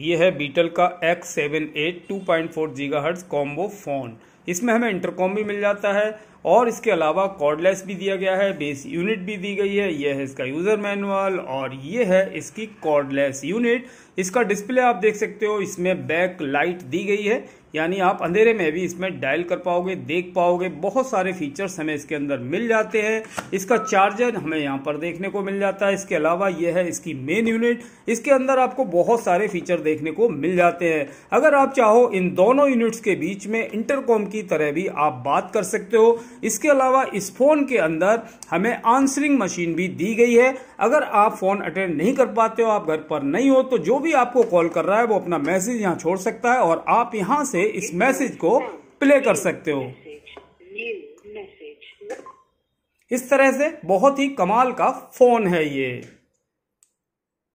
ये है बीटल का X seven eight two point four giga hertz combo phone इसमें हमें इंटरकॉम भी मिल जाता है और इसके अलावा कॉर्डलेस भी दिया गया है बेस यूनिट भी दी गई है यह है इसका यूज़र मैनुअल और ये है इसकी कॉर्डलेस यूनिट इसका डिस्प्ले आप देख सकते हो इसमें बैक लाइट दी गई है यानी आप अंधेरे में भी इसमें डायल कर पाओगे देख पाओगे बहुत सारे फीचर्स हमें इसके अंदर मिल जाते हैं इसका चार्जर हमें यहाँ पर देखने को मिल जाता है इसके अलावा यह है इसकी मेन यूनिट इसके अंदर आपको बहुत सारे फीचर देखने को मिल जाते हैं अगर आप चाहो इन दोनों यूनिट्स के बीच में इंटरकॉम की की तरह भी आप बात कर सकते हो इसके अलावा इस फोन के अंदर हमें आंसरिंग मशीन भी दी गई है अगर आप फोन अटेंड नहीं कर पाते हो आप घर पर नहीं हो तो जो भी आपको कॉल कर रहा है वो अपना मैसेज यहाँ छोड़ सकता है और आप यहाँ से इस मैसेज को प्ले कर सकते हो इस तरह से बहुत ही कमाल का फोन है ये